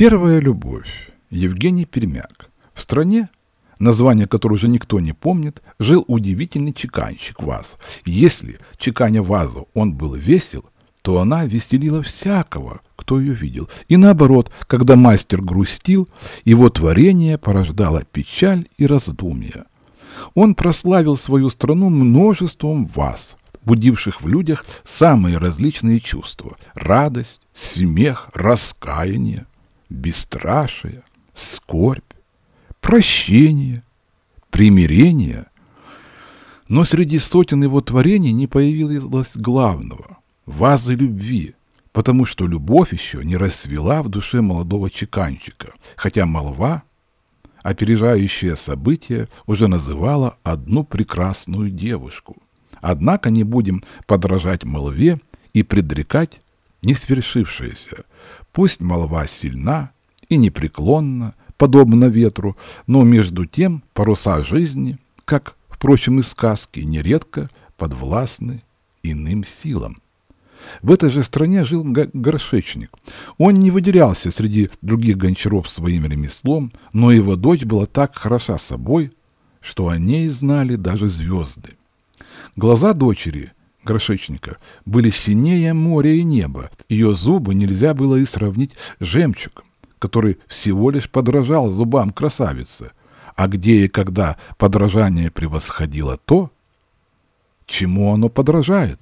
Первая любовь. Евгений Пермяк. В стране, название которой уже никто не помнит, жил удивительный чеканщик ваз. Если, чеканя вазу, он был весел, то она веселила всякого, кто ее видел. И наоборот, когда мастер грустил, его творение порождало печаль и раздумья. Он прославил свою страну множеством ваз – будивших в людях самые различные чувства – радость, смех, раскаяние бесстрашие, скорбь, прощение, примирение. Но среди сотен его творений не появилось главного – вазы любви, потому что любовь еще не расцвела в душе молодого чеканчика, хотя молва, опережающая события, уже называла одну прекрасную девушку. Однако не будем подражать молве и предрекать несвершившееся. Пусть молва сильна и непреклонна, подобно ветру, но между тем паруса жизни, как, впрочем, и сказки, нередко подвластны иным силам. В этой же стране жил горшечник. Он не выделялся среди других гончаров своим ремеслом, но его дочь была так хороша собой, что о ней знали даже звезды. Глаза дочери горшечника были синее моря и небо. Ее зубы нельзя было и сравнить с жемчугом, который всего лишь подражал зубам красавицы. А где и когда подражание превосходило то, чему оно подражает?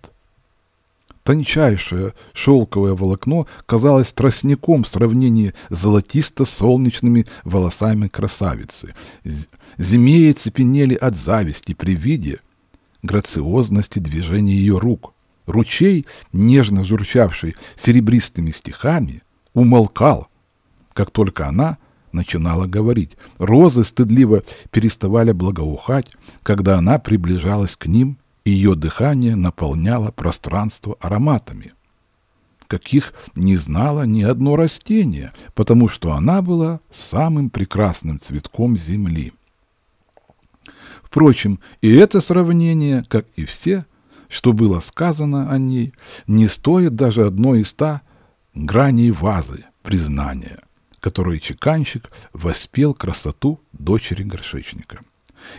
Тончайшее шелковое волокно казалось тростником в сравнении с золотисто-солнечными волосами красавицы. Змеи цепенели от зависти при виде – грациозности движений ее рук. Ручей, нежно журчавший серебристыми стихами, умолкал, как только она начинала говорить. Розы стыдливо переставали благоухать, когда она приближалась к ним, и ее дыхание наполняло пространство ароматами, каких не знало ни одно растение, потому что она была самым прекрасным цветком земли. Впрочем, и это сравнение, как и все, что было сказано о ней, не стоит даже одной из ста граней вазы признания, которой чеканщик воспел красоту дочери горшечника.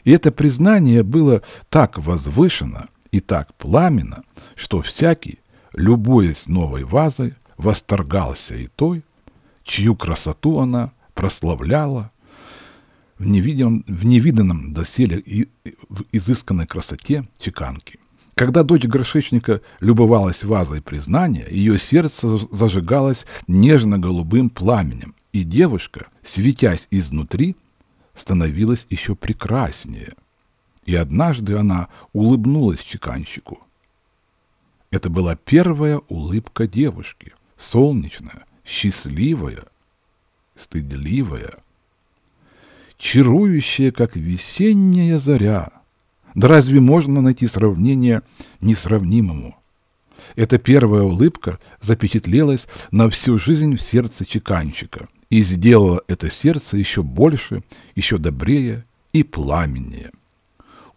И это признание было так возвышено и так пламенно, что всякий, любуясь новой вазой, восторгался и той, чью красоту она прославляла в, невидимом, в невиданном доселе и в изысканной красоте чеканки. Когда дочь горшечника любовалась вазой признания, ее сердце зажигалось нежно-голубым пламенем, и девушка, светясь изнутри, становилась еще прекраснее. И однажды она улыбнулась чеканщику. Это была первая улыбка девушки, солнечная, счастливая, стыдливая – чарующее, как весенняя заря. Да разве можно найти сравнение несравнимому? Эта первая улыбка запечатлелась на всю жизнь в сердце чеканщика и сделала это сердце еще больше, еще добрее и пламеннее.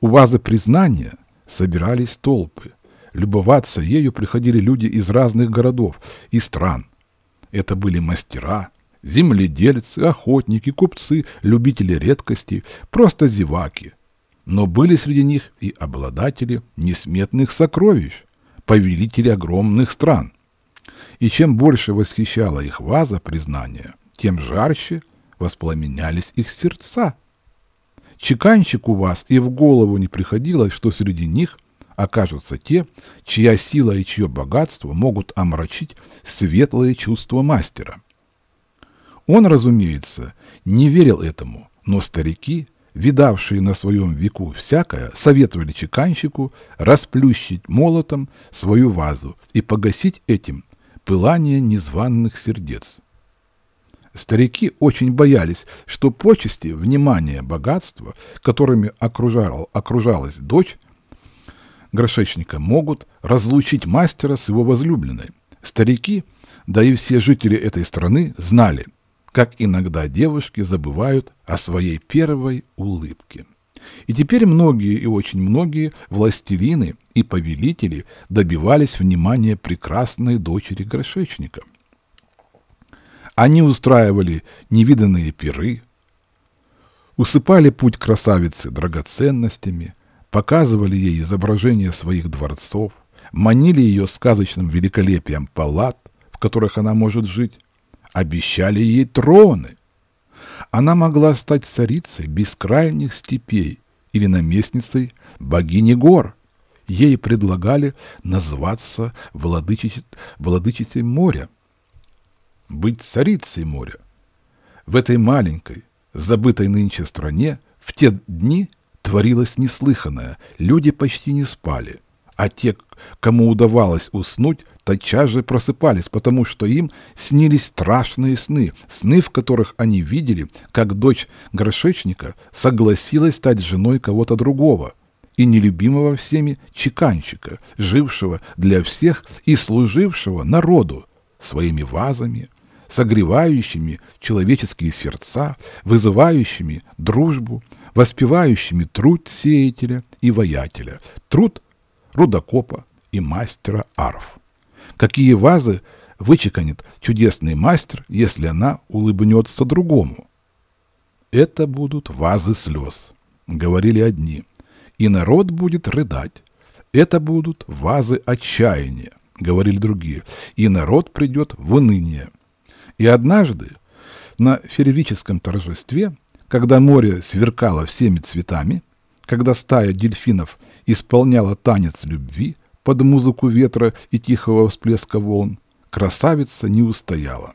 У вазы признания собирались толпы. Любоваться ею приходили люди из разных городов и стран. Это были мастера, земледельцы, охотники, купцы, любители редкостей, просто зеваки. Но были среди них и обладатели несметных сокровищ, повелители огромных стран. И чем больше восхищала их ваза признания, тем жарче воспламенялись их сердца. Чеканщик у вас и в голову не приходилось, что среди них окажутся те, чья сила и чье богатство могут омрачить светлые чувства мастера – он, разумеется, не верил этому, но старики, видавшие на своем веку всякое, советовали чеканщику расплющить молотом свою вазу и погасить этим пылание незваных сердец. Старики очень боялись, что почести, внимание, богатство, которыми окружал, окружалась дочь грошечника, могут разлучить мастера с его возлюбленной. Старики, да и все жители этой страны, знали – как иногда девушки забывают о своей первой улыбке. И теперь многие и очень многие властелины и повелители добивались внимания прекрасной дочери горшечника. Они устраивали невиданные пиры, усыпали путь красавицы драгоценностями, показывали ей изображения своих дворцов, манили ее сказочным великолепием палат, в которых она может жить, обещали ей троны. Она могла стать царицей бескрайних степей или наместницей богини гор. Ей предлагали назваться владычицей, владычицей моря, быть царицей моря. В этой маленькой, забытой нынче стране в те дни творилось неслыханное, люди почти не спали – а те, кому удавалось уснуть, тотчас же просыпались, потому что им снились страшные сны, сны, в которых они видели, как дочь горшечника согласилась стать женой кого-то другого и нелюбимого всеми чеканщика, жившего для всех и служившего народу своими вазами, согревающими человеческие сердца, вызывающими дружбу, воспевающими труд сеятеля и воятеля, труд рудокопа и мастера арф. Какие вазы вычеканит чудесный мастер, если она улыбнется другому? Это будут вазы слез, говорили одни, и народ будет рыдать. Это будут вазы отчаяния, говорили другие, и народ придет в уныние. И однажды на феерическом торжестве, когда море сверкало всеми цветами, когда стая дельфинов исполняла танец любви под музыку ветра и тихого всплеска волн, красавица не устояла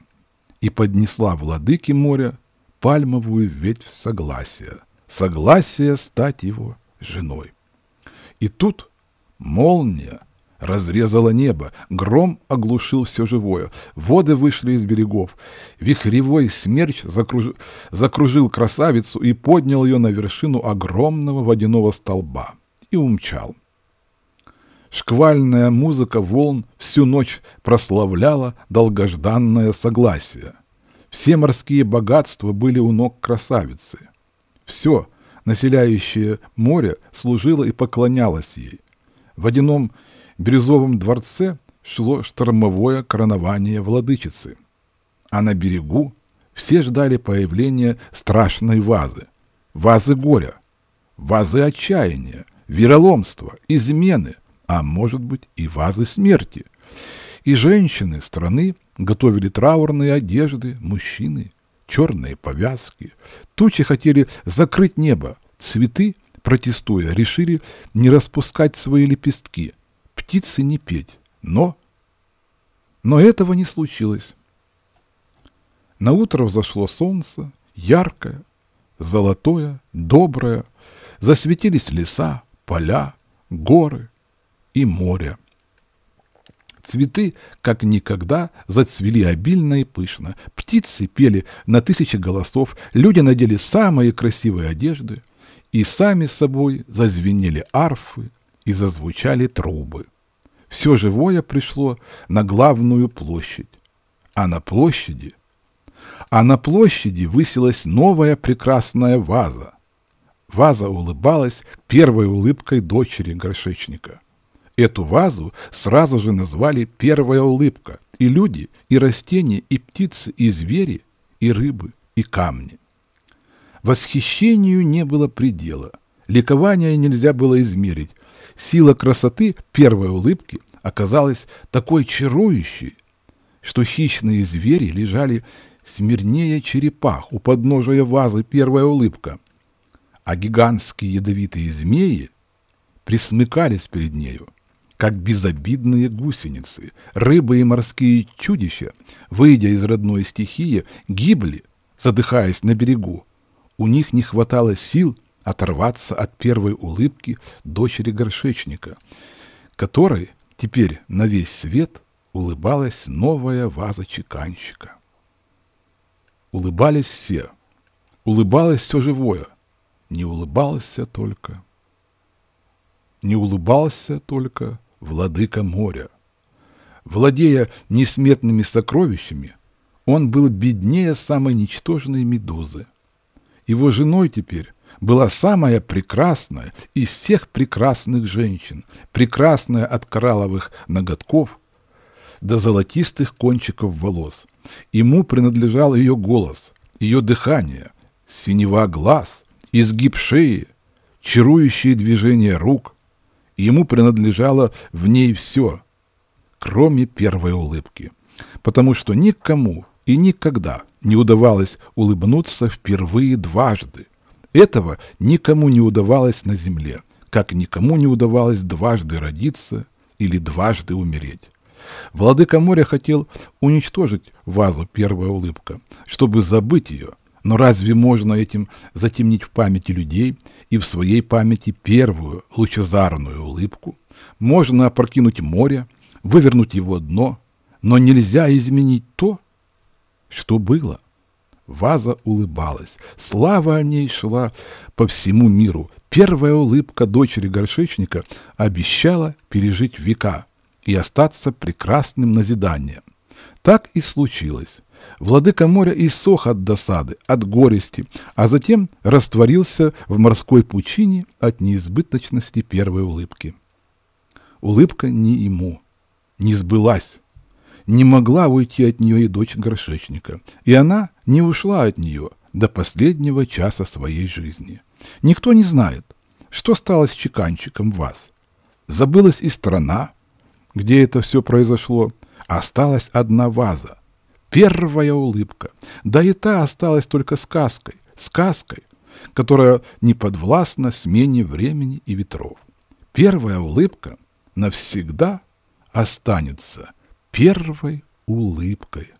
и поднесла владыке моря пальмовую ветвь согласия, согласия стать его женой. И тут молния Разрезало небо, гром оглушил все живое, воды вышли из берегов. Вихревой смерч закруж... закружил красавицу и поднял ее на вершину огромного водяного столба и умчал. Шквальная музыка волн всю ночь прославляла долгожданное согласие. Все морские богатства были у ног красавицы. Все, населяющее море, служило и поклонялось ей. В водяном Бирюзовом дворце шло штормовое коронование владычицы. А на берегу все ждали появления страшной вазы. Вазы горя, вазы отчаяния, вероломства, измены, а может быть и вазы смерти. И женщины страны готовили траурные одежды, мужчины, черные повязки. Тучи хотели закрыть небо, цветы, протестуя, решили не распускать свои лепестки, Птицы не петь, но... Но этого не случилось. На утро взошло солнце, яркое, золотое, доброе. Засветились леса, поля, горы и море. Цветы, как никогда, зацвели обильно и пышно. Птицы пели на тысячи голосов, люди надели самые красивые одежды, и сами собой зазвенели арфы, и зазвучали трубы. Все живое пришло на главную площадь, а на площади... А на площади высилась новая прекрасная ваза. Ваза улыбалась первой улыбкой дочери горшечника. Эту вазу сразу же назвали «первая улыбка», и люди, и растения, и птицы, и звери, и рыбы, и камни. Восхищению не было предела – Ликования нельзя было измерить. Сила красоты первой улыбки оказалась такой чарующей, что хищные звери лежали смирнее черепах у подножия вазы первая улыбка, а гигантские ядовитые змеи присмыкались перед нею, как безобидные гусеницы. Рыбы и морские чудища, выйдя из родной стихии, гибли, задыхаясь на берегу. У них не хватало сил оторваться от первой улыбки дочери горшечника, которой теперь на весь свет улыбалась новая ваза чеканщика. Улыбались все. Улыбалось все живое. Не улыбался только... Не улыбался только владыка моря. Владея несметными сокровищами, он был беднее самой ничтожной медузы. Его женой теперь была самая прекрасная из всех прекрасных женщин, прекрасная от коралловых ноготков до золотистых кончиков волос. Ему принадлежал ее голос, ее дыхание, синева глаз, изгиб шеи, чарующие движения рук. Ему принадлежало в ней все, кроме первой улыбки, потому что никому и никогда не удавалось улыбнуться впервые дважды – этого никому не удавалось на земле, как никому не удавалось дважды родиться или дважды умереть. Владыка моря хотел уничтожить вазу «Первая улыбка», чтобы забыть ее, но разве можно этим затемнить в памяти людей и в своей памяти первую лучезарную улыбку? Можно опрокинуть море, вывернуть его дно, но нельзя изменить то, что было. Ваза улыбалась. Слава о ней шла по всему миру. Первая улыбка дочери горшечника обещала пережить века и остаться прекрасным назиданием. Так и случилось. Владыка моря иссох от досады, от горести, а затем растворился в морской пучине от неизбыточности первой улыбки. Улыбка не ему, не сбылась, не могла уйти от нее и дочь горшечника, и она не ушла от нее до последнего часа своей жизни. Никто не знает, что стало с чеканчиком вас. Забылась и страна, где это все произошло, а осталась одна ваза. Первая улыбка. Да и та осталась только сказкой, сказкой, которая не подвластна смене времени и ветров. Первая улыбка навсегда останется первой улыбкой.